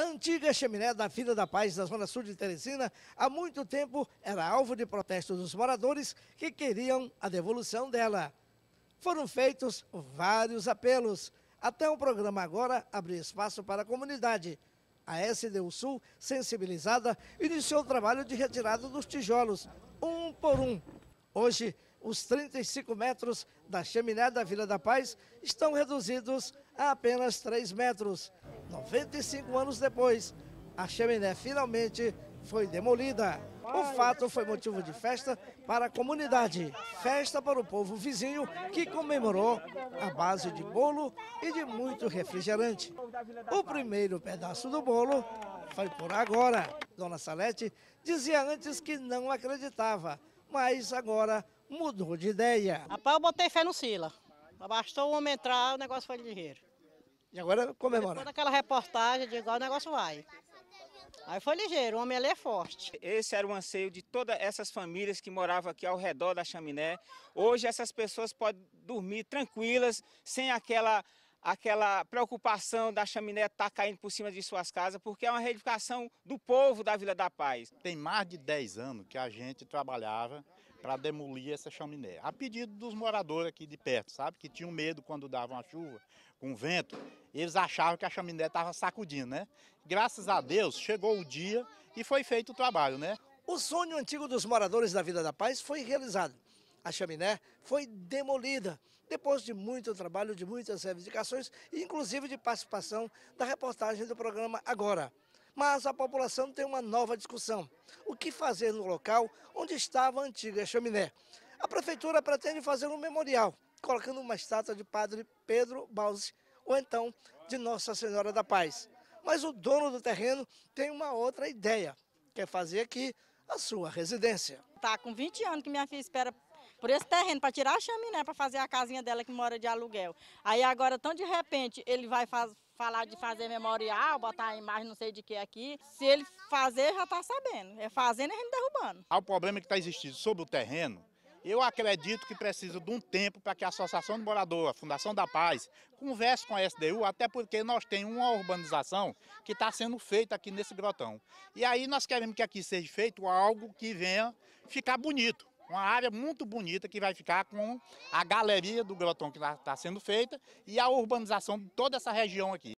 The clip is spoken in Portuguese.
A antiga chaminé da Vila da Paz, da Zona Sul de Teresina, há muito tempo era alvo de protestos dos moradores que queriam a devolução dela. Foram feitos vários apelos, até o programa agora abrir espaço para a comunidade. A SDU Sul, sensibilizada, iniciou o trabalho de retirada dos tijolos, um por um. Hoje, os 35 metros da chaminé da Vila da Paz estão reduzidos a apenas 3 metros. 95 anos depois, a chaminé finalmente foi demolida. O fato foi motivo de festa para a comunidade, festa para o povo vizinho que comemorou a base de bolo e de muito refrigerante. O primeiro pedaço do bolo foi por agora. Dona Salete dizia antes que não acreditava, mas agora mudou de ideia. Rapaz, eu botei fé no Sila. Bastou o homem entrar, o negócio foi de dinheiro. E agora comemorar. Depois daquela reportagem, de igual o negócio vai. Aí foi ligeiro, o homem ali é forte. Esse era o anseio de todas essas famílias que moravam aqui ao redor da chaminé. Hoje essas pessoas podem dormir tranquilas, sem aquela aquela preocupação da chaminé estar tá caindo por cima de suas casas, porque é uma reivindicação do povo da Vila da Paz. Tem mais de 10 anos que a gente trabalhava para demolir essa chaminé, a pedido dos moradores aqui de perto, sabe? Que tinham medo quando dava uma chuva, com vento, eles achavam que a chaminé estava sacudindo, né? Graças a Deus, chegou o dia e foi feito o trabalho, né? O sonho antigo dos moradores da Vida da Paz foi realizado. A chaminé foi demolida, depois de muito trabalho, de muitas reivindicações, inclusive de participação da reportagem do programa Agora. Mas a população tem uma nova discussão. O que fazer no local onde estava a antiga chaminé? A prefeitura pretende fazer um memorial, colocando uma estátua de padre Pedro Balsi, ou então de Nossa Senhora da Paz. Mas o dono do terreno tem uma outra ideia, quer fazer aqui a sua residência. Está com 20 anos que minha filha espera por esse terreno para tirar a chaminé para fazer a casinha dela que mora de aluguel. Aí agora, tão de repente, ele vai faz, falar de fazer memorial, botar a imagem não sei de que aqui. Se ele fazer, já está sabendo. É fazendo, a gente derrubando. Há o problema que está existindo sobre o terreno eu acredito que precisa de um tempo para que a Associação de Moradores, a Fundação da Paz, converse com a SDU, até porque nós temos uma urbanização que está sendo feita aqui nesse grotão. E aí nós queremos que aqui seja feito algo que venha ficar bonito. Uma área muito bonita que vai ficar com a galeria do grotão que está sendo feita e a urbanização de toda essa região aqui.